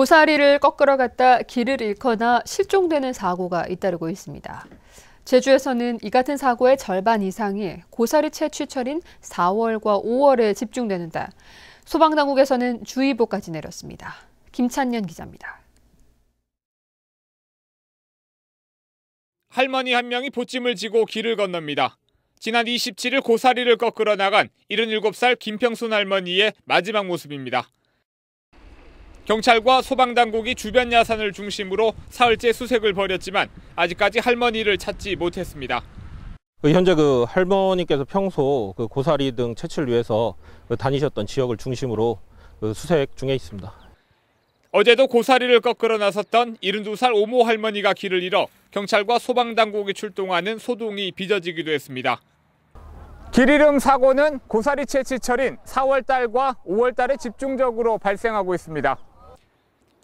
고사리를 꺾으러 갔다 길을 잃거나 실종되는 사고가 잇따르고 있습니다. 제주에서는 이 같은 사고의 절반 이상이 고사리 채취철인 4월과 5월에 집중되는데 소방당국에서는 주의보까지 내렸습니다. 김찬년 기자입니다. 할머니 한 명이 보찜을 지고 길을 건넙니다. 지난 27일 고사리를 꺾으러 나간 77살 김평순 할머니의 마지막 모습입니다. 경찰과 소방당국이 주변 야산을 중심으로 사흘째 수색을 벌였지만 아직까지 할머니를 찾지 못했습니다. 그 현재 그 할머니께서 평소 그 고사리 등 채취를 위해서 그 다니셨던 지역을 중심으로 그 수색 중에 있습니다. 어제도 고사리를 꺾으러 나섰던 72살 오모 할머니가 길을 잃어 경찰과 소방당국이 출동하는 소동이 빚어지기도 했습니다. 길 잃음 사고는 고사리 채취철인 4월달과 5월달에 집중적으로 발생하고 있습니다.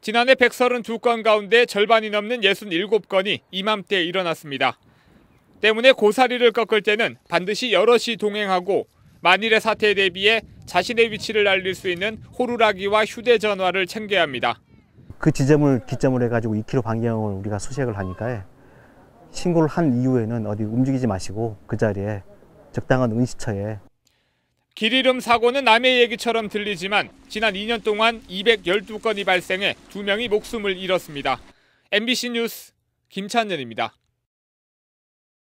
지난해 132건 가운데 절반이 넘는 67건이 이맘때 일어났습니다. 때문에 고사리를 꺾을 때는 반드시 여럿이 동행하고 만일의 사태에 대비해 자신의 위치를 알릴 수 있는 호루라기와 휴대전화를 챙겨야 합니다. 그 지점을 기점으로 해가지고 2km 반경을 우리가 수색을 하니까 신고를 한 이후에는 어디 움직이지 마시고 그 자리에 적당한 은시처에 길 잃음 사고는 남의 얘기처럼 들리지만 지난 2년 동안 212건이 발생해 2명이 목숨을 잃었습니다. MBC 뉴스 김찬연입니다.